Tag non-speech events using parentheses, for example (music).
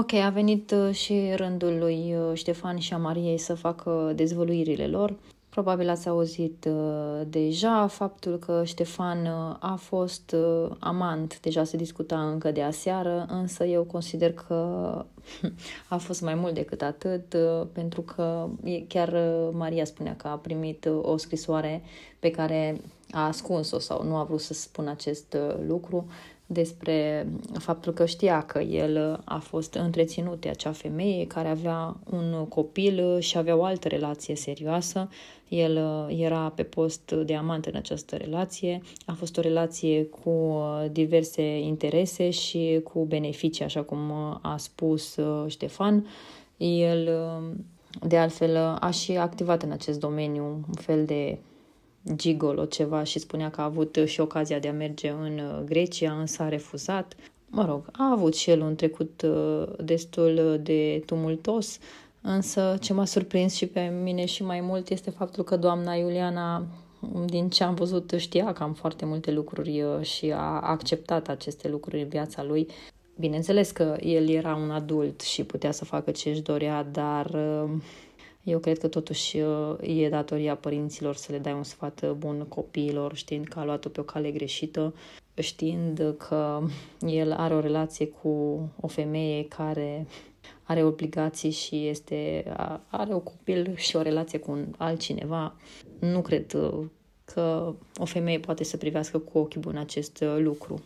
Ok, a venit uh, și rândul lui uh, Ștefan și a Mariei să facă dezvăluirile lor. Probabil ați auzit uh, deja faptul că Ștefan a fost amant, deja se discuta încă de aseară, însă eu consider că (laughs) a fost mai mult decât atât, pentru că chiar Maria spunea că a primit o scrisoare pe care a ascuns-o sau nu a vrut să spună acest uh, lucru despre faptul că știa că el uh, a fost întreținut de acea femeie care avea un copil uh, și avea o altă relație serioasă. El era pe post de amant în această relație. A fost o relație cu diverse interese și cu beneficii, așa cum a spus Ștefan. El, de altfel, a și activat în acest domeniu un fel de gigolo ceva și spunea că a avut și ocazia de a merge în uh, Grecia, însă a refuzat. Mă rog, a avut și el un trecut uh, destul de tumultos, însă ce m-a surprins și pe mine și mai mult este faptul că doamna Iuliana mm, din ce am văzut, știa că am foarte multe lucruri uh, și a acceptat aceste lucruri în viața lui. Bineînțeles că el era un adult și putea să facă ce își dorea, dar eu cred că totuși uh, e datoria părinților să le dai un sfat uh, bun copiilor, știind că a luat-o pe o cale greșită, știind că el are o relație cu o femeie care are obligații și este, are un copil și o relație cu un altcineva. Nu cred uh, că o femeie poate să privească cu ochii buni acest lucru.